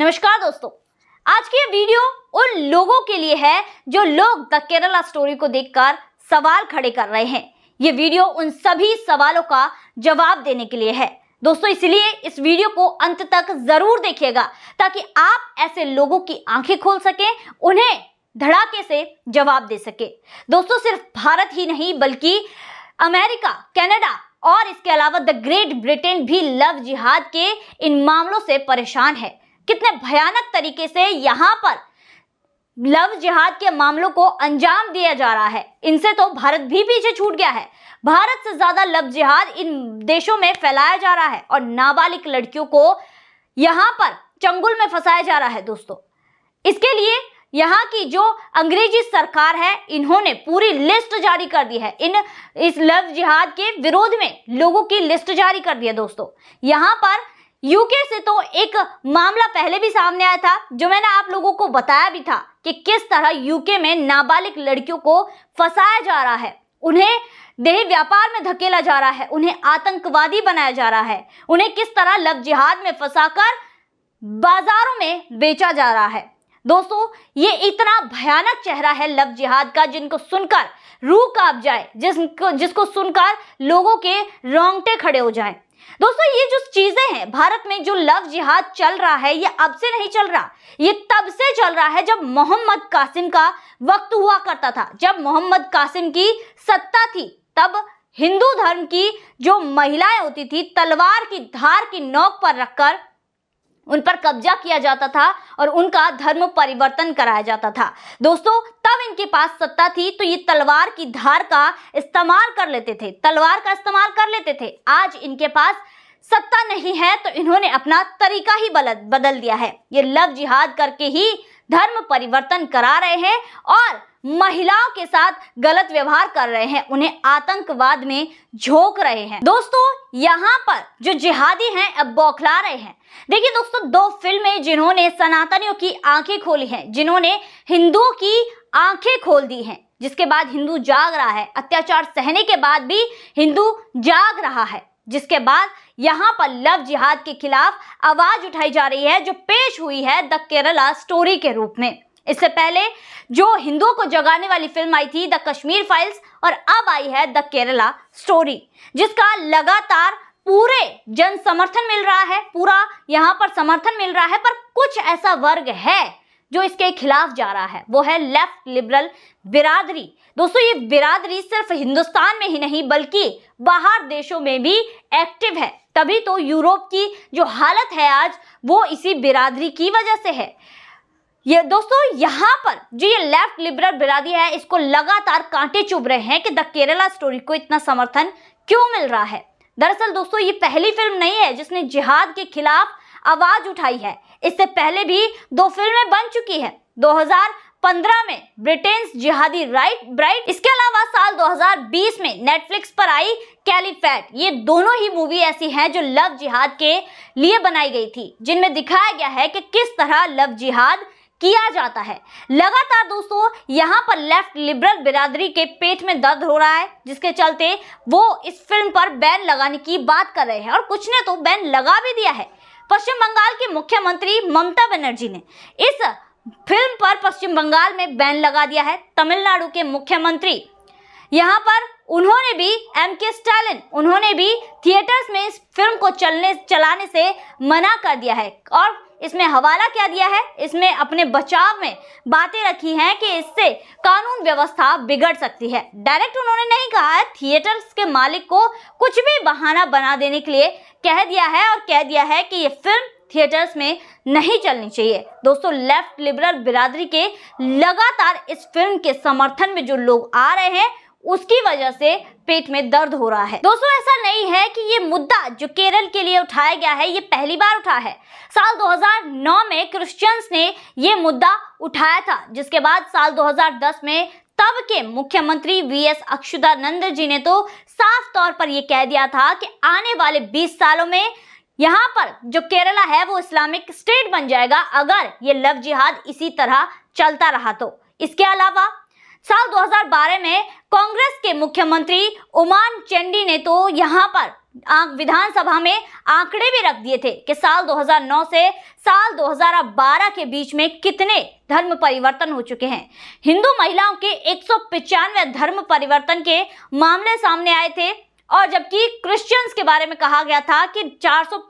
नमस्कार दोस्तों आज की ये वीडियो उन लोगों के लिए है जो लोग द केरला स्टोरी को देखकर सवाल खड़े कर रहे हैं ये वीडियो उन सभी सवालों का जवाब देने के लिए है दोस्तों इसलिए इस वीडियो को अंत तक जरूर देखिएगा ताकि आप ऐसे लोगों की आंखें खोल सकें उन्हें धड़ाके से जवाब दे सके दोस्तों सिर्फ भारत ही नहीं बल्कि अमेरिका कनाडा और इसके अलावा द ग्रेट ब्रिटेन भी लव जिहाद के इन मामलों से परेशान है कितने भयानक तरीके से यहाँ पर लव जिहाद के मामलों को अंजाम दिया जा रहा है इनसे तो भारत भी पीछे छूट गया है भारत से ज्यादा लव जिहाद इन देशों में फैलाया जा रहा है और नाबालिग लड़कियों को यहाँ पर चंगुल में फंसाया जा रहा है दोस्तों इसके लिए यहाँ की जो अंग्रेजी सरकार है इन्होंने पूरी लिस्ट जारी कर दी है इन इस लव जिहाद के विरोध में लोगों की लिस्ट जारी कर दी है दोस्तों यहाँ पर यूके से तो एक मामला पहले भी सामने आया था जो मैंने आप लोगों को बताया भी था कि किस तरह यूके में नाबालिग लड़कियों को फंसाया जा रहा है उन्हें देही व्यापार में धकेला जा रहा है उन्हें आतंकवादी बनाया जा रहा है उन्हें किस तरह लव जिहाद में फंसाकर बाजारों में बेचा जा रहा है दोस्तों ये इतना भयानक चेहरा है लव जिहाद का जिनको सुनकर रूह काप जाए जिसको जिसको सुनकर लोगों के रोंगटे खड़े हो जाएं दोस्तों ये जो चीजें हैं भारत में जो लव जिहाद चल रहा है ये अब से नहीं चल रहा ये तब से चल रहा है जब मोहम्मद कासिम का वक्त हुआ करता था जब मोहम्मद कासिम की सत्ता थी तब हिंदू धर्म की जो महिलाएं होती थी तलवार की धार की नोक पर रखकर उन पर कब्जा किया जाता था और उनका धर्म परिवर्तन कराया जाता था दोस्तों इनके पास सत्ता थी तो ये तलवार की धार का इस्तेमाल कर लेते थे तलवार का इस्तेमाल कर लेते थे आज इनके पास सत्ता नहीं है तो इन्होंने अपना तरीका ही बदल दिया है ये लव जिहाद करके ही धर्म परिवर्तन करा रहे हैं और महिलाओं के साथ गलत व्यवहार कर रहे हैं उन्हें आतंकवाद में झोंक रहे हैं दोस्तों यहाँ पर जो जिहादी हैं अब बौखला रहे हैं देखिए दोस्तों दो फिल्में जिन्होंने सनातनियों की आंखें खोली हैं जिन्होंने हिंदुओं की आंखें खोल दी हैं जिसके बाद हिंदू जाग रहा है अत्याचार सहने के बाद भी हिंदू जाग रहा है जिसके बाद यहाँ पर लव जिहाद के खिलाफ आवाज उठाई जा रही है जो पेश हुई है द केरला स्टोरी के रूप में इससे पहले जो हिंदुओं को जगाने वाली फिल्म आई थी द कश्मीर फाइल्स और अब आई है द केरला स्टोरी जिसका लगातार पूरे जन समर्थन मिल रहा है पूरा यहाँ पर समर्थन मिल रहा है पर कुछ ऐसा वर्ग है जो इसके खिलाफ जा रहा है वो है लेफ्ट लिबरल बिरादरी दोस्तों ये बिरादरी सिर्फ हिंदुस्तान में ही नहीं बल्कि बाहर देशों में भी एक्टिव है तभी तो यूरोप की जो हालत है आज वो इसी बिरादरी की वजह से है ये दोस्तों यहाँ पर जो ये लेफ्ट लिबरल बिरादरी है इसको लगातार कांटे चुभ रहे हैं कि द केरला स्टोरी को इतना समर्थन क्यों मिल रहा है दरअसल दोस्तों ये पहली फिल्म नहीं है जिसने जिहाद के खिलाफ आवाज उठाई है इससे पहले भी दो फिल्में बन चुकी है 2015 में ब्रिटेन जिहादी राइट ब्राइट इसके अलावा साल 2020 में नेटफ्लिक्स पर आई कैलीफैट ये दोनों ही मूवी ऐसी हैं जो लव जिहाद के लिए बनाई गई थी जिनमें दिखाया गया है कि किस तरह लव जिहाद किया जाता है लगातार दोस्तों यहाँ पर लेफ्ट लिबरल बिरादरी के पेट में दर्द हो रहा है जिसके चलते वो इस फिल्म पर बैन लगाने की बात कर रहे हैं और कुछ ने तो बैन लगा भी दिया है पश्चिम बंगाल की मुख्यमंत्री ममता बनर्जी ने इस फिल्म पर पश्चिम बंगाल में बैन लगा दिया है तमिलनाडु के मुख्यमंत्री यहाँ पर उन्होंने भी एम के स्टालिन उन्होंने भी थिएटर्स में इस फिल्म को चलने चलाने से मना कर दिया है और इसमें हवाला क्या दिया है इसमें अपने बचाव में बातें रखी हैं कि इससे कानून व्यवस्था बिगड़ सकती है डायरेक्ट उन्होंने नहीं कहा है थिएटर्स के मालिक को कुछ भी बहाना बना देने के लिए कह दिया है और कह दिया है कि ये फिल्म थिएटर्स में नहीं चलनी चाहिए दोस्तों लेफ्ट लिबरल बिरादरी के लगातार इस फिल्म के समर्थन में जो लोग आ रहे हैं उसकी वजह से पेट में दर्द हो रहा है दोस्तों ऐसा नहीं है कि ये मुद्दा जो केरल के लिए उठाया गया है ये पहली बार उठा है साल 2009 में क्रिश्चियंस ने ये मुद्दा उठाया था जिसके बाद साल 2010 में तब के मुख्यमंत्री वी एस अक्षुदानंद जी ने तो साफ तौर पर यह कह दिया था कि आने वाले 20 सालों में यहाँ पर जो केरला है वो इस्लामिक स्टेट बन जाएगा अगर ये लव जिहाद इसी तरह चलता रहा तो इसके अलावा साल 2012 में कांग्रेस के मुख्यमंत्री उमान चंडी ने तो यहाँ पर विधानसभा में आंकड़े भी रख दिए थे कि साल 2009 से साल 2012 के बीच में कितने धर्म परिवर्तन हो चुके हैं हिंदू महिलाओं के एक धर्म परिवर्तन के मामले सामने आए थे और जबकि क्रिश्चियंस के बारे में कहा गया था कि चार सौ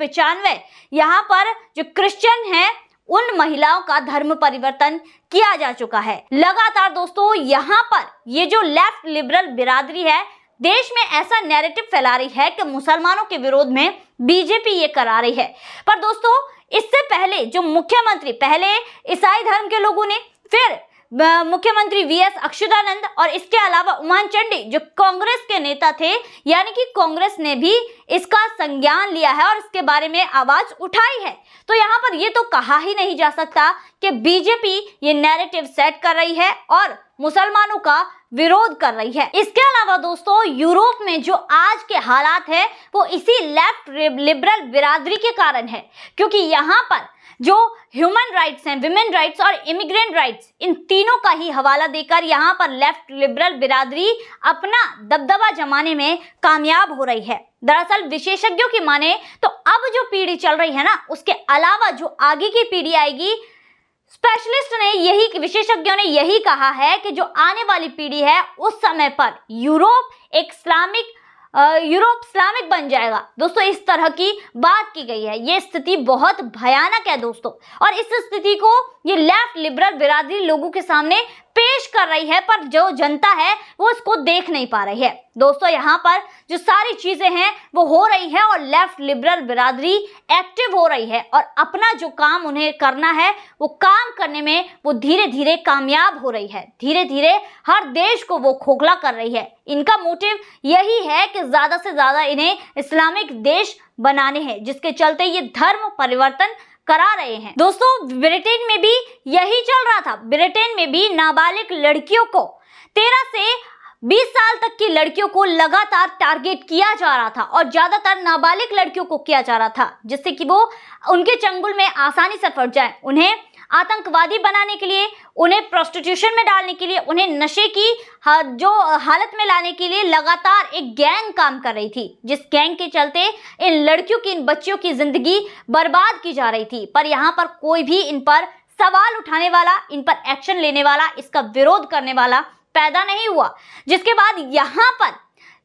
यहाँ पर जो क्रिश्चियन हैं उन महिलाओं का धर्म परिवर्तन किया जा चुका है लगातार दोस्तों यहाँ पर ये जो लेफ्ट लिबरल बिरादरी है देश में ऐसा नैरेटिव फैला रही है कि मुसलमानों के विरोध में बीजेपी ये करा रही है पर दोस्तों इससे पहले जो मुख्यमंत्री पहले ईसाई धर्म के लोगों ने फिर मुख्यमंत्री वीएस अक्षुदानंद और इसके अलावा उमान चंडी जो कांग्रेस के नेता थे यानी कि कांग्रेस ने भी इसका संज्ञान लिया है और इसके बारे में आवाज उठाई है तो यहाँ पर यह तो कहा ही नहीं जा सकता कि बीजेपी ये नैरेटिव सेट कर रही है और मुसलमानों का विरोध कर रही है इसके अलावा दोस्तों यूरोप में जो आज के हालात है वो इसी लेफ्ट लिबरल बिरादरी के कारण है क्योंकि यहाँ पर जो ह्यूमन राइट्स हैं विमेन राइट्स और इमिग्रेंट राइट्स इन तीनों का ही हवाला देकर यहाँ पर लेफ्ट लिबरल बिरादरी अपना दबदबा जमाने में कामयाब हो रही है दरअसल विशेषज्ञों की माने तो अब जो पीढ़ी चल रही है ना उसके अलावा जो आगे की पीढ़ी आएगी स्पेशलिस्ट ने यही विशेषज्ञों ने यही कहा है कि जो आने वाली पीढ़ी है उस समय पर यूरोप एक इस्लामिक यूरोप इस्लामिक बन जाएगा दोस्तों इस तरह की बात की गई है ये स्थिति बहुत भयानक है दोस्तों और इस स्थिति को ये लेफ्ट लिबरल बिरादरी लोगों के सामने पेश कोशिश कर रही है पर जो जनता है वो इसको देख नहीं पा रही है दोस्तों यहाँ पर जो सारी चीज़ें हैं वो हो रही हैं और लेफ्ट लिबरल बिरादरी एक्टिव हो रही है और अपना जो काम उन्हें करना है वो काम करने में वो धीरे धीरे कामयाब हो रही है धीरे धीरे हर देश को वो खोखला कर रही है इनका मोटिव यही है कि ज़्यादा से ज़्यादा इन्हें इस्लामिक देश बनाने हैं जिसके चलते ये धर्म परिवर्तन करा रहे हैं दोस्तों ब्रिटेन में भी यही चल रहा था ब्रिटेन में भी नाबालिग लड़कियों को तेरह से 20 साल तक की लड़कियों को लगातार टारगेट किया जा रहा था और ज्यादातर नाबालिग लड़कियों को किया जा रहा था जिससे कि वो उनके चंगुल में आसानी से फट जाए उन्हें आतंकवादी बनाने के लिए उन्हें प्रोस्टिट्यूशन में डालने के लिए उन्हें नशे की जो हालत में लाने के लिए लगातार एक गैंग काम कर रही थी जिस गैंग के चलते इन लड़कियों की इन बच्चियों की जिंदगी बर्बाद की जा रही थी पर यहाँ पर कोई भी इन पर सवाल उठाने वाला इन पर एक्शन लेने वाला इसका विरोध करने वाला पैदा नहीं हुआ जिसके बाद यहाँ पर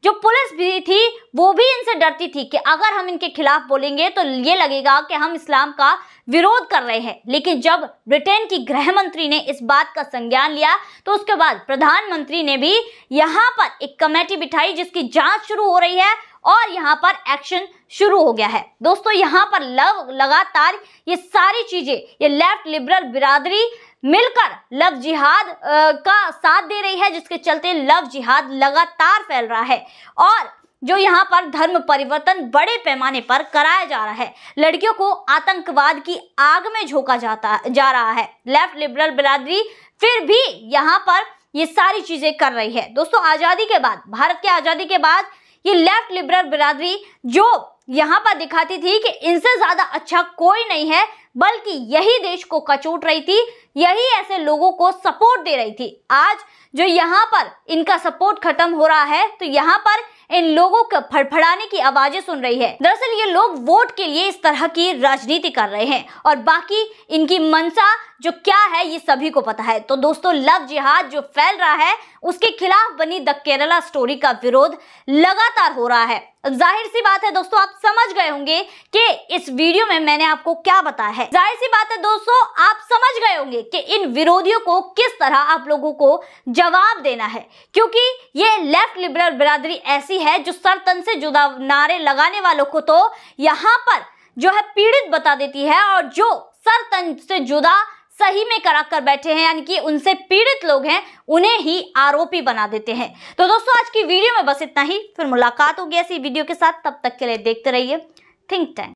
जो पुलिस भी थी वो भी इनसे डरती थी कि अगर हम इनके खिलाफ बोलेंगे तो ये लगेगा कि हम इस्लाम का विरोध कर रहे हैं लेकिन जब ब्रिटेन की गृह मंत्री ने इस बात का संज्ञान लिया तो उसके बाद प्रधानमंत्री ने भी यहाँ पर एक कमेटी बिठाई जिसकी जांच शुरू हो रही है और यहाँ पर एक्शन शुरू हो गया है दोस्तों यहाँ पर लगातार ये सारी चीज़ें ये लेफ्ट लिबरल बिरादरी मिलकर लव जिहाद का साथ दे रही है जिसके चलते लव जिहाद लगातार फैल रहा है और जो यहाँ पर धर्म परिवर्तन बड़े पैमाने पर कराया जा रहा है लड़कियों को आतंकवाद की आग में झोंका जाता जा रहा है लेफ्ट लिबरल बिरादरी फिर भी यहाँ पर ये सारी चीजें कर रही है दोस्तों आजादी के बाद भारत की आजादी के बाद ये लेफ्ट लिबरल बिरादरी जो यहाँ पर दिखाती थी कि इनसे ज्यादा अच्छा कोई नहीं है बल्कि यही देश को कचोट रही थी यही ऐसे लोगों को सपोर्ट दे रही थी आज जो यहाँ पर इनका सपोर्ट खत्म हो रहा है तो यहाँ पर इन लोगों को फड़फड़ाने की आवाजें सुन रही है दरअसल ये लोग वोट के लिए इस तरह की राजनीति कर रहे हैं और बाकी इनकी मनसा जो क्या है ये सभी को पता है तो दोस्तों लव जिहाद जो फैल रहा है उसके खिलाफ बनी द केरला स्टोरी का विरोध लगातार हो रहा है जाहिर सी बात है दोस्तों आप समझ गए होंगे कि इस वीडियो में मैंने आपको क्या बताया है जाहिर सी बात है दोस्तों आप समझ गए होंगे कि इन विरोधियों को किस तरह आप लोगों को जवाब देना है क्योंकि ये लेफ्ट लिबरल बिरादरी ऐसी है जो सर तन से जुदा नारे लगाने वालों को तो यहाँ पर जो है पीड़ित बता देती है और जो सर तन से जुदा सही में करा कर बैठे हैं यानी कि उनसे पीड़ित लोग हैं उन्हें ही आरोपी बना देते हैं तो दोस्तों आज की वीडियो में बस इतना ही फिर मुलाकात होगी ऐसी वीडियो के साथ तब तक के लिए देखते रहिए थिंक टैंक